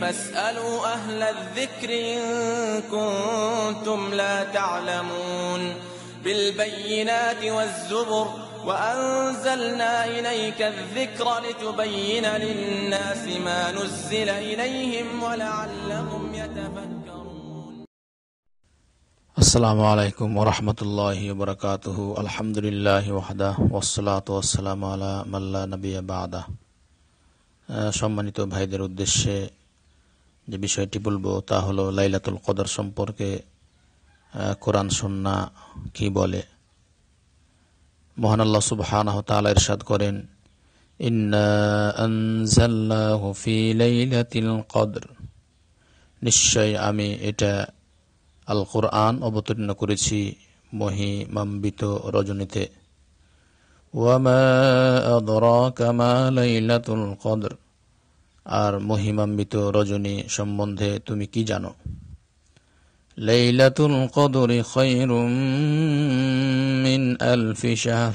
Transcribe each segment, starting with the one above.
فاسألوا أهل الذكر إن كنتم لا تعلمون بالبينات والزبر وأنزلنا إليك الذكر لتبين للناس ما نزل إليهم ولعلهم يتفكرون السلام عليكم ورحمة الله وبركاته الحمد لله وحده والصلاة والسلام على من لا نبي بعده آه، সম্মানিত ভাইদের উদ্দেশ্যে যে বিষয়টি বলবো তা হলো লাইলাতুল কদর সম্পর্কে কোরআন সন্না কি বলে মহান আল্লাহ সুবহানাহ তাআলা ইরশাদ করেন ইন্না কদর নিশ্চয় আমি এটা আল কোরআন অবতীর্ণ করেছি মহিমাম্বিত রজনীতে ওয়ামা আদরাকা মা লাইলাতুল কদর আর মহিমান্বিত রজনী সম্বন্ধে তুমি কি জানো লাইলাতুল কদরি খৈরুম মিন আলফি শাহর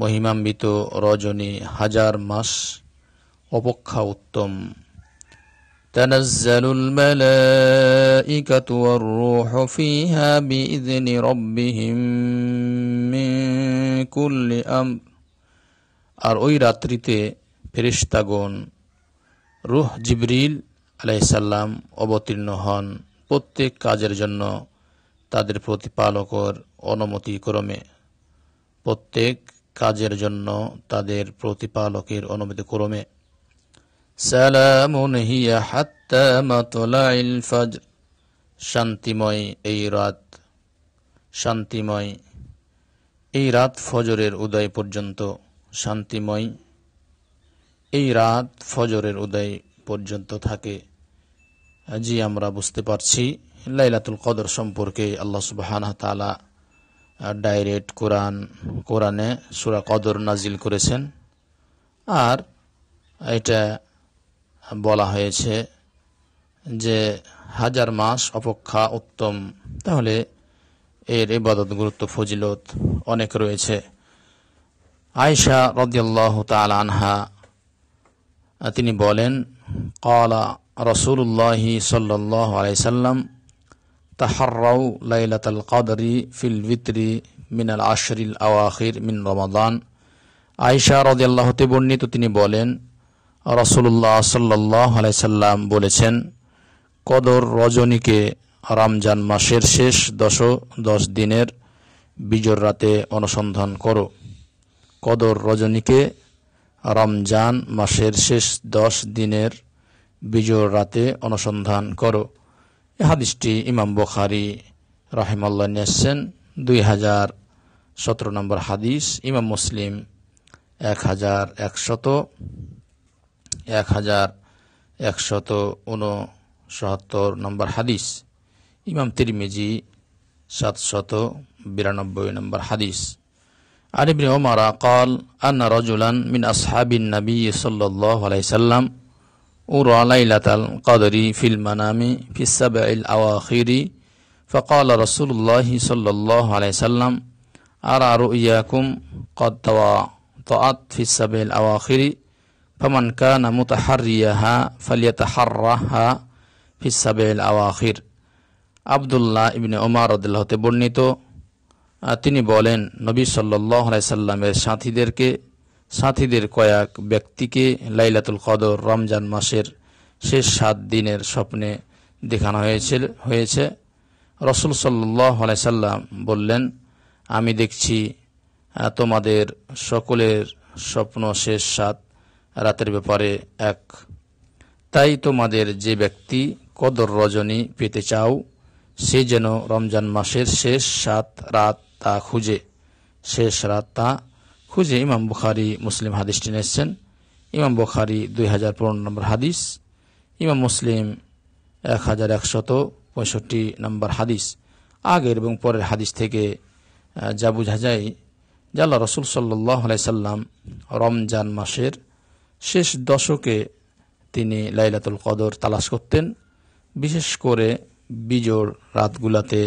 মহিমান্বিত রজনী হাজার মাস অপেক্ষা উত্তম تنزل الملائكة والروح فيها بإذن ربهم من كل أمر আর ওই রাত্রিতে ফেরিস্তাগণ রুহ জিবরিল আলাইসাল্লাম অবতীর্ণ হন প্রত্যেক কাজের জন্য তাদের প্রতিপালকর ক্রমে প্রত্যেক কাজের জন্য তাদের প্রতিপালকের অনুমতি সালামুন হিয়া হাত্তা মাতলাইল ফজর শান্তিময় এই রাত শান্তিময় এই রাত ফজরের উদয় পর্যন্ত শান্তিময় এই রাত ফজরের উদয় পর্যন্ত থাকে জি আমরা বুঝতে পারছি লাইলাতুল কদর সম্পর্কে আল্লাহ সুবাহ ডাইরেক্ট কোরআন কোরআনে সুরা কদর নাজিল করেছেন আর এটা বলা হয়েছে যে হাজার মাস অপেক্ষা উত্তম তাহলে এর ইবাদত গুরুত্ব ফজিলত অনেক রয়েছে আয়সা রদিয়াল্লাহ তালা আনহা তিনি বলেন কালা রসুল্লাহ সাল্লাহ আলাইসাল্লাম তাহারাউ লাইলাতাল কাদরি ফিল ভিতরি মিনাল আশরিল আওয়াখির মিন রমাদান আয়সা আল্লাহতে বর্ণিত তিনি বলেন রসুল্লাহ সাল্লাহ আলাইসাল্লাম বলেছেন কদর রজনীকে রমজান মাসের শেষ দশ দশ দিনের বিজর রাতে অনুসন্ধান করো কদর রজনীকে রমজান মাসের শেষ দশ দিনের বিজয় রাতে অনুসন্ধান করো এ হাদিসটি ইমাম বখারি রাহেমাল্লা নিয়েছেন দুই হাজার সতেরো নম্বর হাদিস ইমাম মুসলিম এক হাজার একশত এক হাজার একশত উনসত্তর নম্বর হাদিস ইমাম তিরমিজি সাতশত বিরানব্বই নম্বর হাদিস عن ابن عمر قال أن رجلا من أصحاب النبي صلى الله عليه وسلم أرى ليلة القدر في المنام في السبع الأواخر فقال رسول الله صلى الله عليه وسلم أرى رؤياكم قد تواطأت في السبع الأواخر فمن كان متحريها فليتحرها في السبع الأواخر عبد الله আবদুল্লাহ عمر رضي الله বর্ণিত তিনি বলেন নবী সাল্লাইসাল্লামের সাথীদেরকে সাথীদের কয়েক ব্যক্তিকে লাইলাতুল কদর রমজান মাসের শেষ সাত দিনের স্বপ্নে দেখানো হয়েছিল হয়েছে রসুল সাল্লাই সাল্লাম বললেন আমি দেখছি তোমাদের সকলের স্বপ্ন শেষ সাত রাতের ব্যাপারে এক তাই তোমাদের যে ব্যক্তি কদর রজনী পেতে চাও সে যেন রমজান মাসের শেষ সাত রাত তা খুঁজে শেষ রাত তা খুঁজে ইমাম বুখারি মুসলিম হাদিসটি নিয়েছেন ইমাম বুখারি দুই হাজার পনেরো নম্বর হাদিস ইমাম মুসলিম এক হাজার একশত পঁয়ষট্টি নম্বর হাদিস আগের এবং পরের হাদিস থেকে যা বোঝা যায় জাল্লা রসুল সাল্লাই সাল্লাম রমজান মাসের শেষ দশকে তিনি লাইলাতুল কদর তালাশ করতেন বিশেষ করে বিজোড় রাতগুলাতে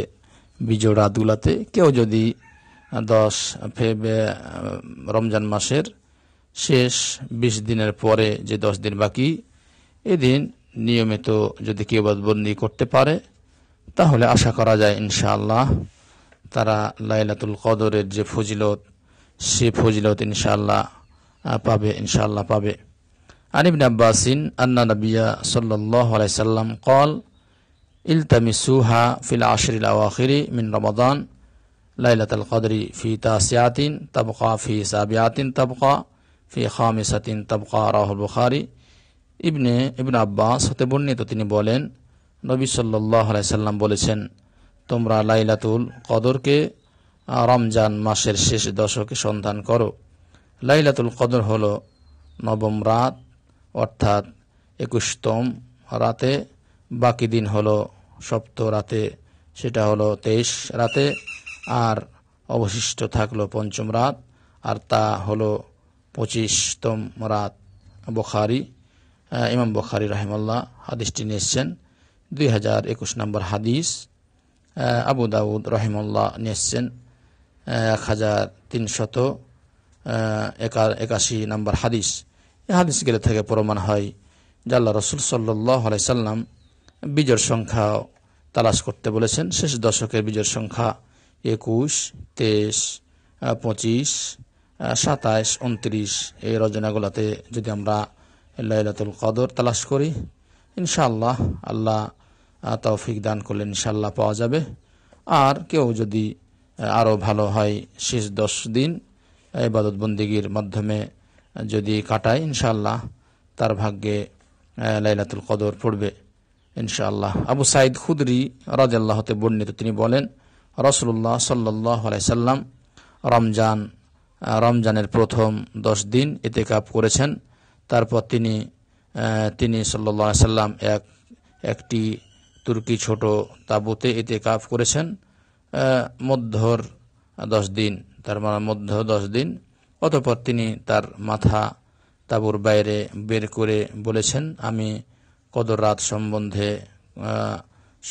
বিজোড়া দুলাতে কেউ যদি দশ রমজান মাসের শেষ বিশ দিনের পরে যে দশ দিন বাকি এদিন নিয়মিত যদি কেউ বাদবন্দি করতে পারে তাহলে আশা করা যায় ইনশাআল্লাহ তারা লাইলাতুল কদরের যে ফজিলত সে ফজিলত ইনশাআল্লাহ পাবে ইনশাআল্লাহ পাবে আনিবিন আব্বাসিন আন্না নবিয়া সাল্লাহ আলাই সাল্লাম কল ইলতামিসুহা ফিল আশরিল আওয়াখিরি মিন রমাদান লাইলাতাল কদরি ফি তাসিয়াতিন তবকা ফি সাবিয়াতিন তবকা ফি খামিসাতিন তবকা রাহুল বুখারি ইবনে ইবন আব্বাস হতে বর্ণিত তিনি বলেন নবী সাল্লাহ সাল্লাম বলেছেন তোমরা লাইলাতুল কদরকে রমজান মাসের শেষ দশকে সন্ধান করো লাইলাতুল কদর হল নবম রাত অর্থাৎ একুশতম রাতে বাকি দিন হলো সপ্ত রাতে সেটা হলো তেইশ রাতে আর অবশিষ্ট থাকলো পঞ্চম রাত আর তা হলো পঁচিশতম রাত বখারি ইমাম বখারি রাহেমাল্লাহ হাদিসটি নিয়েছেন দুই হাজার একুশ নম্বর হাদিস আবু দাউদ রহেমুল্লাহ নিয়েছেন এক হাজার তিনশত একাশি নম্বর হাদিস এ হাদিস গেলে থেকে প্রমাণ হয় যে আল্লাহ রসুল সাল্লাহ সাল্লাম বিজয় সংখ্যা তালাশ করতে বলেছেন শেষ দশকের বিজয়ের সংখ্যা একুশ তেইশ পঁচিশ সাতাশ উনত্রিশ এই রচনাগুলোতে যদি আমরা লাইলাতুল কদর তালাশ করি ইনশাল্লাহ আল্লাহ তৌফিক দান করলে ইনশাল্লাহ পাওয়া যাবে আর কেউ যদি আরও ভালো হয় শেষ দশ দিন ইবাদতবন্দিগির মাধ্যমে যদি কাটায় ইনশাল্লাহ তার ভাগ্যে লাইলাতুল কদর পড়বে ইনশাআল্লাহ আবু সাইদ খুদরি রাজাল্লাহতে বর্ণিত তিনি বলেন রসুল্লাহ সাল্লাহ সাল্লাম রমজান রমজানের প্রথম দশ দিন এতে কাপ করেছেন তারপর তিনি তিনি সাল্লাহ সাল্লাম এক একটি তুর্কি ছোট তাঁবুতে এতে কাপ করেছেন মধ্যর দশ দিন তার মানে মধ্য দশ দিন অতপর তিনি তার মাথা তাঁবুর বাইরে বের করে বলেছেন আমি কদর রাত সম্বন্ধে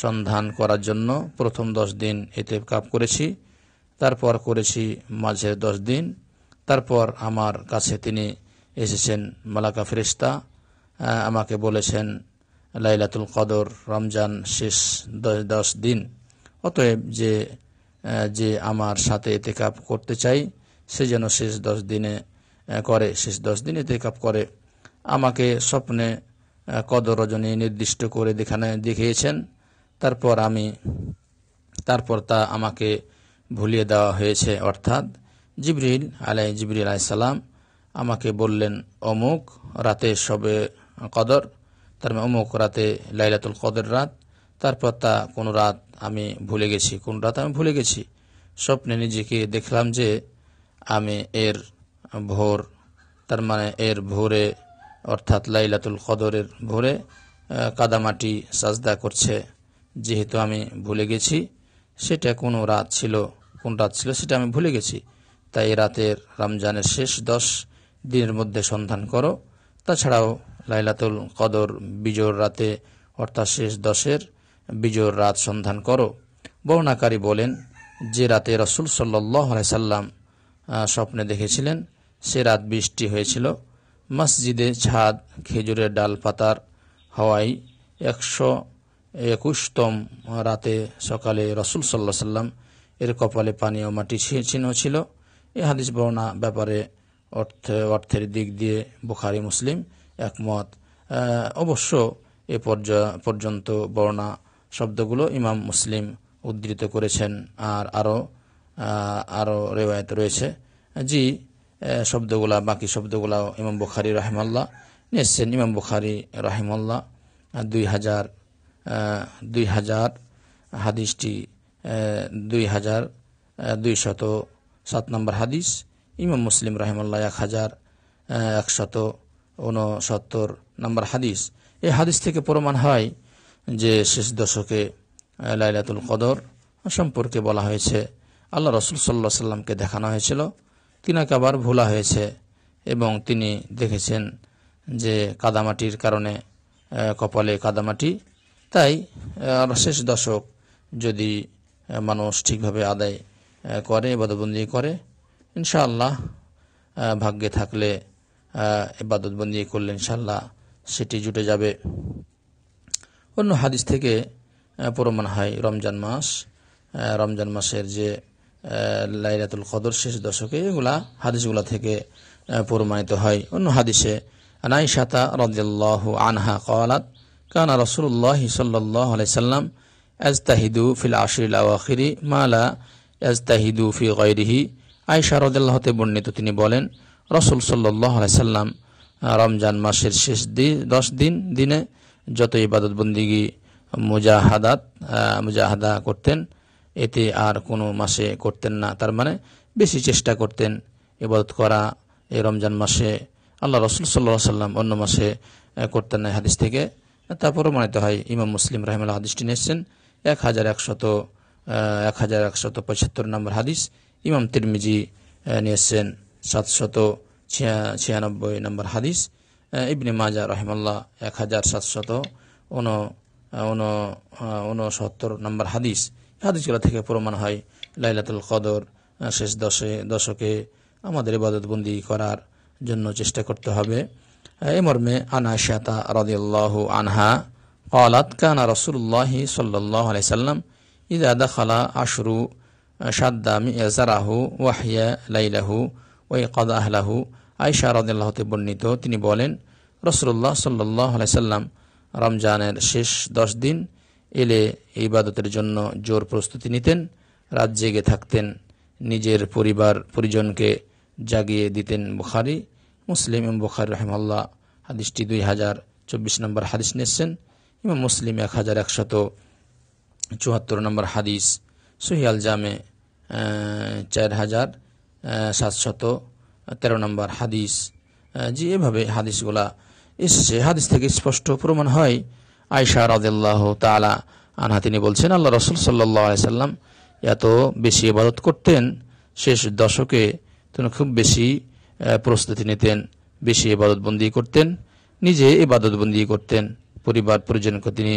সন্ধান করার জন্য প্রথম দশ দিন এতে কাপ করেছি তারপর করেছি মাঝের দশ দিন তারপর আমার কাছে তিনি এসেছেন মালাকা ফেরিস্তা আমাকে বলেছেন লাইলাতুল কদর রমজান শেষ দশ দশ দিন অতএব যে যে আমার সাথে এতে কাপ করতে চাই সে যেন শেষ দশ দিনে করে শেষ দশ দিন কাপ করে আমাকে স্বপ্নে কদর রজনী নির্দিষ্ট করে দেখানে দেখিয়েছেন তারপর আমি তারপর তা আমাকে ভুলিয়ে দেওয়া হয়েছে অর্থাৎ জিবরিল আলাই জিবরিল সালাম আমাকে বললেন অমুক রাতে সবে কদর তার মানে অমুক রাতে লাইলাতুল কদর রাত তারপর তা কোনো রাত আমি ভুলে গেছি কোন রাত আমি ভুলে গেছি স্বপ্নে নিজেকে দেখলাম যে আমি এর ভোর তার মানে এর ভোরে অর্থাৎ লাইলাতুল কদরের ভোরে কাদামাটি সাজদা করছে যেহেতু আমি ভুলে গেছি সেটা কোনো রাত ছিল কোন রাত ছিল সেটা আমি ভুলে গেছি তাই রাতের রমজানের শেষ দশ দিনের মধ্যে সন্ধান করো তাছাড়াও লাইলাতুল কদর বিজোর রাতে অর্থাৎ শেষ দশের বিজোর রাত সন্ধান করো বর্ণাকারী বলেন যে রাতে রসুল সাল্লাই সাল্লাম স্বপ্নে দেখেছিলেন সে রাত বৃষ্টি হয়েছিল মসজিদে ছাদ খেজুরের ডাল পাতার হওয়ায় একশো একুশতম রাতে সকালে রসুল সাল্লাহ সাল্লাম এর কপালে পানি ও মাটি চিহ্ন ছিল এ হাদিস বর্ণা ব্যাপারে অর্থ অর্থের দিক দিয়ে বুখারি মুসলিম একমত অবশ্য এ পর্যন্ত বর্ণা শব্দগুলো ইমাম মুসলিম উদ্ধৃত করেছেন আর আরও আরও রেওয়ায়ত রয়েছে জি শব্দগুলা বাকি শব্দগুলা ইমাম বুখারি রাহেমাল্লাহ নিয়েছেন ইমাম বুখারি রাহেমাল্লাহ দুই হাজার দুই হাজার হাদিসটি দুই হাজার দুই শত সাত নম্বর হাদিস ইমাম মুসলিম রাহেমাল্লাহ এক হাজার একশত ঊনসত্তর নম্বর হাদিস এই হাদিস থেকে প্রমাণ হয় যে শেষ দশকে লাইলাতুল কদর সম্পর্কে বলা হয়েছে আল্লাহ রসুল সাল্লাহ সাল্লামকে দেখানো হয়েছিল তিনাকে আবার ভোলা হয়েছে এবং তিনি দেখেছেন যে কাদামাটির কারণে কপালে কাদামাটি তাই শেষ দশক যদি মানুষ ঠিকভাবে আদায় করে এবাদতবন্দি করে ইনশাআল্লাহ ভাগ্যে থাকলে এবাদতবন্দি করলে ইনশাআল্লাহ সেটি জুটে যাবে অন্য হাদিস থেকে প্রমাণ হয় রমজান মাস রমজান মাসের যে লাইরাতুল কদর শেষ দশকে এগুলা হাদিসগুলা থেকে প্রমাণিত হয় অন্য হাদিসে আনাইশাতা রদাল্লাহ আনহা কলাত কানা রসুল্লাহ সাল্লাহ আলাইসাল্লাম এজতাহিদু ফিল আশির আওয়াখিরি মালা এজতাহিদু ফি গৈরিহি আয়সা রদাল্লাহতে বর্ণিত তিনি বলেন রসুল সাল্লাহ সাল্লাম রমজান মাসের শেষ দিন দশ দিন দিনে যত ইবাদতবন্দিগি বন্দিগি মুজাহাদাত মুজাহাদা করতেন এতে আর কোনো মাসে করতেন না তার মানে বেশি চেষ্টা করতেন ইবাদত করা এই রমজান মাসে আল্লাহ রসুল সাল্লাহ সাল্লাম অন্য মাসে করতেন না হাদিস থেকে তা প্রমাণিত হয় ইমাম মুসলিম রাহিমাল হাদিসটি নিয়েছেন এক হাজার একশত এক হাজার একশত পঁচাত্তর নম্বর হাদিস ইমাম তিরমিজি নিয়েছেন সাতশত ছিয়ানব্বই নম্বর হাদিস ইবনে মাজা রহমাল্লাহ এক হাজার সাতশত উনসত্তর নম্বর হাদিস হাদিসগুলো থেকে প্রমাণ হয় লাইলাতুল কদর শেষ দশে দশকে আমাদের ইবাদতবন্দি করার জন্য চেষ্টা করতে হবে এ মর্মে আনাশাতা রদিয়াল্লাহ আনহা কলাত কানা রসুল্লাহ الله صلى الله عليه وسلم إذا دخل عشر شد مئزره وحي ليله ويقض আয়সা রদিল্লাহতে বর্ণিত তিনি বলেন রসুল্লাহ সাল্লাহ আলাইসাল্লাম রমজানের শেষ দশ দিন এলে ইবাদতের জন্য জোর প্রস্তুতি নিতেন রাত জেগে থাকতেন নিজের পরিবার পরিজনকে জাগিয়ে দিতেন বুখারি মুসলিম ইম বুখারি রহমাল্লাহ হাদিসটি দুই হাজার চব্বিশ নম্বর হাদিস নিয়েছেন ইমাম মুসলিম এক হাজার একশত চুয়াত্তর নম্বর হাদিস সুহিয়াল জামে চার হাজার সাতশত তেরো নম্বর হাদিস জি এভাবে হাদিসগুলা হাদিস থেকে স্পষ্ট প্রমাণ হয় আয়সা রাজ্লাহ তালা আনহা তিনি বলছেন আল্লাহ রসুল সাল্লাম এত বেশি ইবাদত করতেন শেষ দশকে তিনি খুব বেশি প্রস্তুতি নিতেন বেশি ইবাদতবন্দি করতেন নিজে ইবাদতবন্দি করতেন পরিবার পরিজনকে তিনি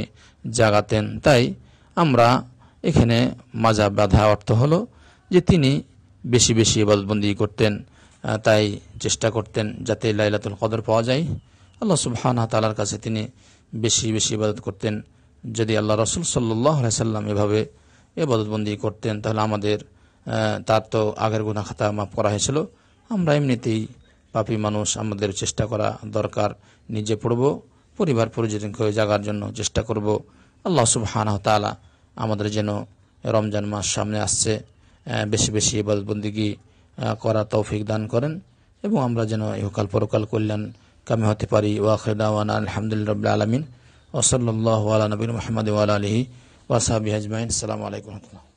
জাগাতেন তাই আমরা এখানে মাজা বাধা অর্থ হলো যে তিনি বেশি বেশি ইবাদতবন্দি করতেন তাই চেষ্টা করতেন যাতে লাইলাতুল কদর পাওয়া যায় আল্লাহ সুবহানা তালার কাছে তিনি বেশি বেশি ইবাদত করতেন যদি আল্লাহ রসুল সাল্লাহ সাল্লাম এভাবে এবাদতবন্দি করতেন তাহলে আমাদের তার তো আগের গুণা খাতা মাফ করা হয়েছিল আমরা এমনিতেই পাপি মানুষ আমাদের চেষ্টা করা দরকার নিজে পড়ব পরিবার পরিজনকে জাগার জন্য চেষ্টা করব আল্লাহ সুবহানাহ তালা আমাদের যেন রমজান মাস সামনে আসছে বেশি বেশি ইবাদতবন্দিগি করা তৌফিক দান করেন এবং আমরা যেন ইহকাল পরকাল কল্যাণ কামে হতে পারি ওয়াখরদাওয়ান আলহামদুলিল্লাহ রবিল্লা আলমিন ওসল্লাহ আলা নবীন মোহাম্মদ ওয়াল আলহি ওয়াসাবি আজমাইন সালামু আলাইকুম রহমতুল্লাহ